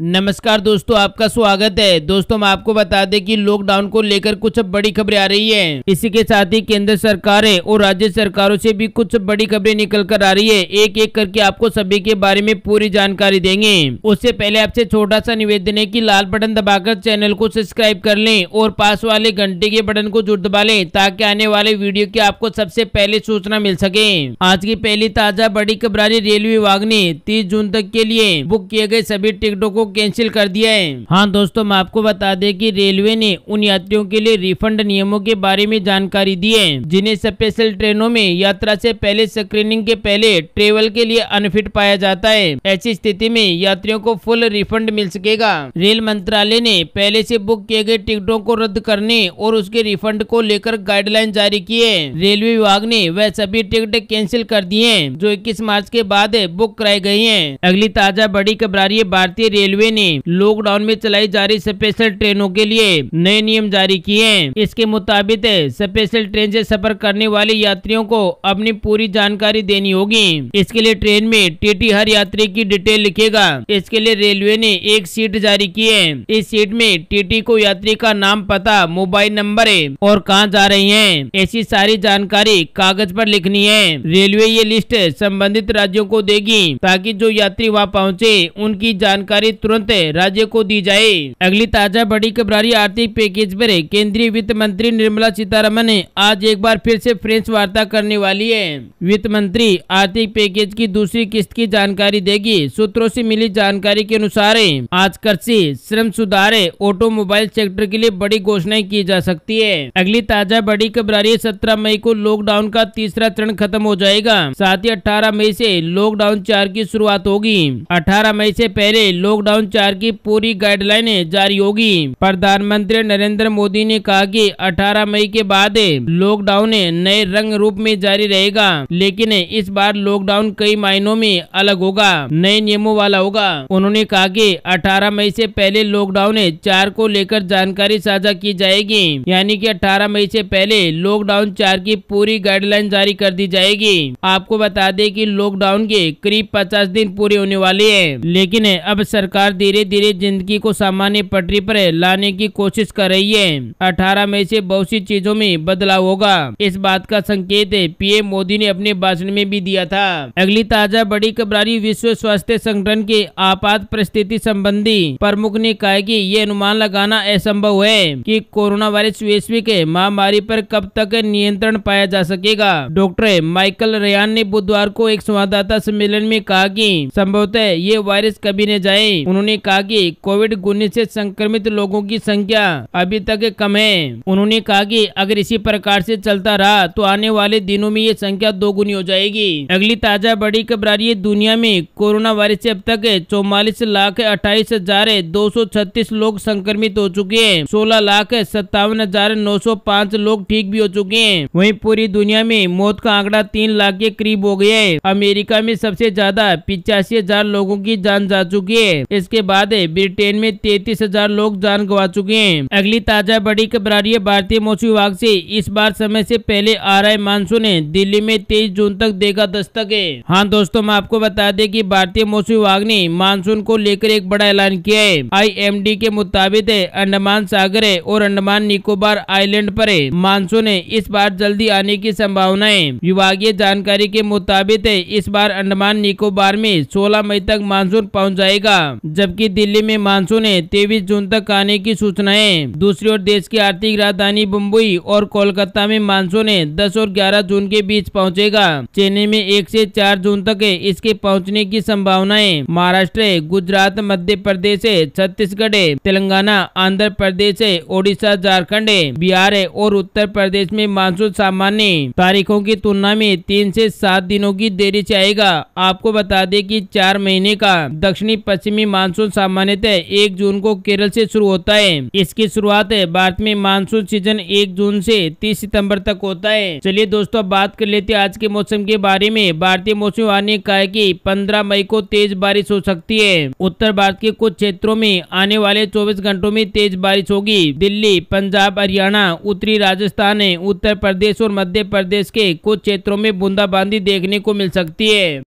नमस्कार दोस्तों आपका स्वागत है दोस्तों हम आपको बता दें कि लॉकडाउन को लेकर कुछ बड़ी खबरें आ रही हैं इसी के साथ ही केंद्र सरकारें और राज्य सरकारों से भी कुछ बड़ी खबरें निकल कर आ रही है एक एक करके आपको सभी के बारे में पूरी जानकारी देंगे उससे पहले आपसे छोटा सा निवेदन है की लाल बटन दबाकर चैनल को सब्सक्राइब कर ले और पास वाले घंटे के बटन को जुड़ दबा लें ताकि आने वाले वीडियो की आपको सबसे पहले सूचना मिल सके आज की पहली ताजा बड़ी खबर रेलवे विभाग ने तीस जून तक के लिए बुक किए गए सभी टिकटों को कैंसिल कर दिया है हाँ दोस्तों मैं आपको बता दें कि रेलवे ने उन यात्रियों के लिए रिफंड नियमों के बारे में जानकारी दी है जिन्हें स्पेशल ट्रेनों में यात्रा से पहले स्क्रीनिंग के पहले ट्रेवल के लिए अनफिट पाया जाता है ऐसी स्थिति में यात्रियों को फुल रिफंड मिल सकेगा रेल मंत्रालय ने पहले ऐसी बुक किए गए टिकटों को रद्द करने और उसके रिफंड को लेकर गाइडलाइन जारी की है रेलवे विभाग ने वह सभी टिकट कैंसिल कर दिए है जो इक्कीस मार्च के बाद बुक कराई गयी है अगली ताजा बड़ी खबर आ रही है भारतीय रेलवे रेलवे ने लॉकडाउन में चलाई जा रही स्पेशल ट्रेनों के लिए नए नियम जारी किए हैं इसके मुताबिक स्पेशल ट्रेन से सफर करने वाले यात्रियों को अपनी पूरी जानकारी देनी होगी इसके लिए ट्रेन में टीटी हर यात्री की डिटेल लिखेगा इसके लिए रेलवे ने एक सीट जारी की है इस सीट में टीटी को यात्री का नाम पता मोबाइल नंबर है और कहाँ जा रही है ऐसी सारी जानकारी कागज पर लिखनी है रेलवे ये लिस्ट संबंधित राज्यों को देगी ताकि जो यात्री वहाँ पहुँचे उनकी जानकारी तुरंत राज्य को दी जाए अगली ताजा बड़ी खबर आर्थिक पैकेज पर केंद्रीय वित्त मंत्री निर्मला सीतारमन आज एक बार फिर से फ्रेंच वार्ता करने वाली है वित्त मंत्री आर्थिक पैकेज की दूसरी किस्त की जानकारी देगी सूत्रों से मिली जानकारी के अनुसार आज कृषि श्रम सुधार ऑटोमोबाइल सेक्टर के लिए बड़ी घोषणाएं की जा सकती है अगली ताजा बड़ी खबरारी सत्रह मई को लॉकडाउन का तीसरा चरण खत्म हो जाएगा साथ ही अठारह मई ऐसी लॉकडाउन चार की शुरुआत होगी अठारह मई ऐसी पहले लॉकडाउन लॉकडाउन चार की पूरी गाइडलाइन जारी होगी प्रधानमंत्री नरेंद्र मोदी ने कहा कि 18 मई के बाद लॉकडाउन नए रंग रूप में जारी रहेगा लेकिन इस बार लॉकडाउन कई मायनों में अलग होगा नए नियमों वाला होगा उन्होंने कहा कि 18 मई से पहले लॉकडाउन चार को लेकर जानकारी साझा की जाएगी यानी कि 18 मई से पहले लॉकडाउन चार की पूरी गाइडलाइन जारी कर दी जाएगी आपको बता दें कि लॉकडाउन के करीब 50 दिन पूरे होने वाले हैं लेकिन अब सरकार सरकार धीरे धीरे जिंदगी को सामान्य पटरी पर लाने की कोशिश कर रही है अठारह मई से बहुत सी चीजों में बदलाव होगा इस बात का संकेत पीएम मोदी ने अपने भाषण में भी दिया था अगली ताजा बड़ी खबरारी विश्व स्वास्थ्य संगठन के आपात परिस्थिति संबंधी प्रमुख ने कहा कि ये अनुमान लगाना असंभव है कि कोरोना वायरस वैश्विक महामारी पर कब तक नियंत्रण पाया जा सकेगा डॉक्टर माइकल रेयान ने बुधवार को एक संवाददाता सम्मेलन में कहा कि संभवतः ये वायरस कभी न जाए उन्होंने कहा कि कोविड उन्नीस से संक्रमित लोगों की संख्या अभी तक कम है उन्होंने कहा कि अगर इसी प्रकार से चलता रहा तो आने वाले दिनों में ये संख्या दोगुनी हो जाएगी अगली ताजा बड़ी खबर आ रही है दुनिया में कोरोना वायरस से अब तक चौवालीस लाख अट्ठाईस हजार दो सौ छत्तीस लोग संक्रमित हो चुके हैं सोलह लाख सत्तावन हजार नौ सौ पाँच लोग ठीक भी हो चुके हैं वहीं पूरी दुनिया में मौत का आंकड़ा तीन लाख के करीब हो गया है अमेरिका में सबसे ज्यादा पिचासी हजार लोगों की जान जा चुकी है इस इसके बाद ब्रिटेन में तैतीस हजार लोग जान गवा चुके हैं अगली ताजा बड़ी खबर आ रही है भारतीय मौसम विभाग से इस बार समय से पहले आ रहा है मानसून दिल्ली में तेईस जून तक देगा दस्तक है हाँ दोस्तों हम आपको बता दें की भारतीय मौसम विभाग ने मानसून को लेकर एक बड़ा ऐलान किया है आई के मुताबिक अंडमान सागर है और अंडमान निकोबार आईलैंड पर है मानसून इस बार जल्दी आने की संभावना है विभागीय जानकारी के मुताबिक इस बार अंडमान निकोबार में सोलह मई तक मानसून पहुँच जाएगा जबकि दिल्ली में मानसून है तेईस जून तक आने की सूचना है दूसरी ओर देश की आर्थिक राजधानी मुंबई और कोलकाता में मानसून दस और ग्यारह जून के बीच पहुँचेगा चेन्नई में एक ऐसी चार जून तक इसके पहुँचने की संभावना है महाराष्ट्र गुजरात मध्य प्रदेश है छत्तीसगढ़ तेलंगाना आंध्र प्रदेश है ओडिशा झारखंड बिहार और उत्तर प्रदेश में मानसून सामान्य तारीखों की तुलना में तीन से सात दिनों की देरी से आएगा आपको बता दें कि चार महीने का दक्षिणी पश्चिमी मानसून सामान्यतः एक जून को केरल से शुरू होता है इसकी शुरुआत भारत में मानसून सीजन एक जून से तीस सितंबर तक होता है चलिए दोस्तों बात कर लेते हैं आज के मौसम के बारे में भारतीय मौसम विभाग ने कहा की पंद्रह मई को तेज बारिश हो सकती है उत्तर भारत के कुछ क्षेत्रों में आने वाले चौबीस घंटों में तेज बारिश होगी दिल्ली पंजाब हरियाणा उत्तरी राजस्थान उत्तर प्रदेश और मध्य प्रदेश के कुछ क्षेत्रों में बूंदाबांदी देखने को मिल सकती है